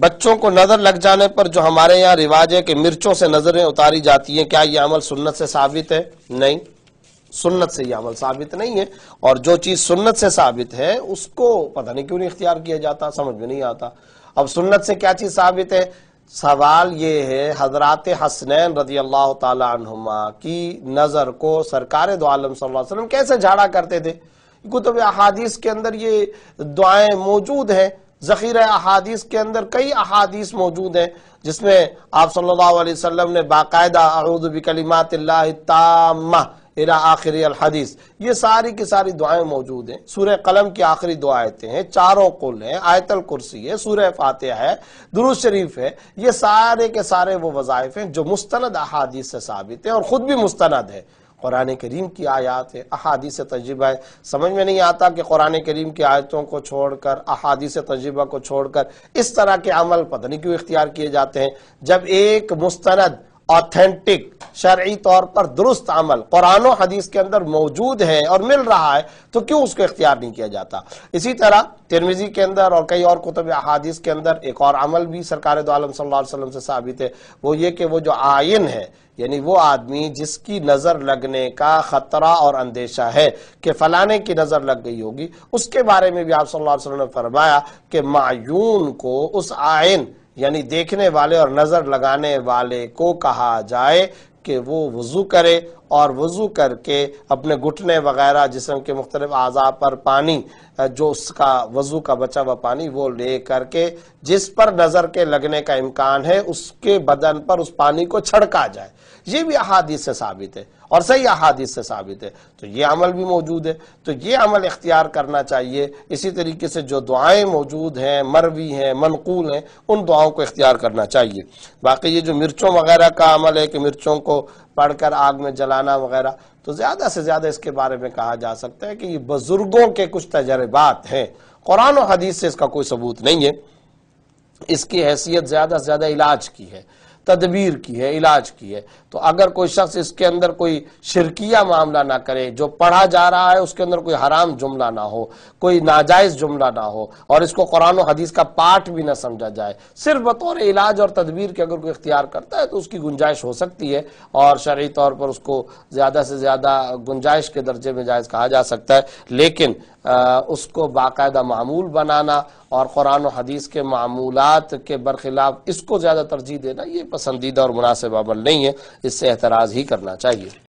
बच्चों को नजर लग जाने पर जो हमारे यहाँ रिवाज है कि मिर्चों से नजरें उतारी जाती हैं क्या यह अमल सुन्नत से साबित है नहीं सुन्नत से यह अमल साबित नहीं है और जो चीज सुन्नत से साबित है उसको पता नहीं क्यों नहीं इख्तियार किया जाता समझ में नहीं आता अब सुन्नत से क्या चीज साबित है सवाल ये है हजरत हसनैन रजी अल्लाह तुमा की नजर को सरकार दो आलम वसल्लम कैसे झाड़ा करते थे कुतुब अहादीस के अंदर ये दुआएं मौजूद हैं ज़ख़ीर अहादीस के अंदर कई अहादीस मौजूद हैं जिसमें आप सल्लल्लाहु अलैहि वसल्लम ने बाकायदा अरूदबिकलिमात तामा इला आखिरी अलहदीस ये सारी की सारी दुआएं मौजूद हैं सूर्य कलम की आखिरी दो आयतें हैं चारों कुल हैं आयतल कुर्सी है सूर्य फातह है दुरुज शरीफ है ये सारे के सारे वो वज़ाइफ हैं जो मुस्तनद अहादीस से साबित हैं और ख़ुद भी मुस्तनद है कुरान करीम की आयात है अहादीस तजर्बा है समझ में नहीं आता कि कुरान करीम की आयतों को छोड़कर अहादीस तजर्बा को छोड़कर इस तरह के अमल पता नहीं क्यों इख्तियार किए जाते हैं जब एक मुस्तरद ऑथेंटिक शर्य तौर पर दुरुस्त अमल कुरान हदीस के अंदर मौजूद है और मिल रहा है तो क्यों उसको इख्तियार नहीं किया जाता इसी तरह तिरमिजी के अंदर और कई और कुतुब अहादीस के अंदर एक और अमल भी सरकार दो से साबित है वो ये कि वो जो आयन है यानी वो आदमी जिसकी नज़र लगने का ख़तरा और अंदेशा है कि फलाने की नज़र लग गई होगी उसके बारे में भी आप सल्लल्लाहु अलैहि वसल्लम ने फरमाया कि मायून को उस आयन यानी देखने वाले और नज़र लगाने वाले को कहा जाए कि वो वज़ू करे और वज़ू करके अपने घुटने वगैरह जिसम के मुख्तलि अज़ा पर पानी जो उसका वज़ू का बचा हुआ पानी वो ले करके जिस पर नज़र के लगने का इम्कान है उसके बदन पर उस पानी को छड़का जाए ये भी अहादीस से साबित है और सही अहादीस से साबित है तो ये अमल भी मौजूद है तो ये अमल इख्तियार करना चाहिए इसी तरीके से जो दुआएं मौजूद हैं मरवी हैं मनकूल हैं उन दुआओं को इख्तियार करना चाहिए बाकी ये जो मिर्चों वगैरह का अमल है कि मिर्चों को पढ़कर आग में जलाना वगैरह तो ज्यादा से ज्यादा इसके बारे में कहा जा सकता है कि ये बुजुर्गों के कुछ तजर्बात हैं कुरान और हदीस से इसका कोई सबूत नहीं है इसकी हैसियत ज्यादा से ज्यादा इलाज की है तदबीर की है इलाज की है तो अगर कोई शख्स इसके अंदर कोई शिरकिया मामला ना करे जो पढ़ा जा रहा है उसके अंदर कोई हराम जुमला ना हो कोई नाजायज जुमला ना हो और इसको कुरान हदीस का पाठ भी ना समझा जाए सिर्फ बतौर इलाज और तदबीर के अगर कोई इख्तियार करता है तो उसकी गुंजाइश हो सकती है और शर्य तौर पर उसको ज़्यादा से ज़्यादा गुंजाइश के दर्जे में जायज़ कहा जा सकता है लेकिन आ, उसको बाकायदा मामूल बनाना और कुरान हदीस के मामूलत के बरखिलाफ इसको ज़्यादा तरजीह देना ये पसंदीदा और मुनासिब अमल नहीं है इससे एतराज़ ही करना चाहिए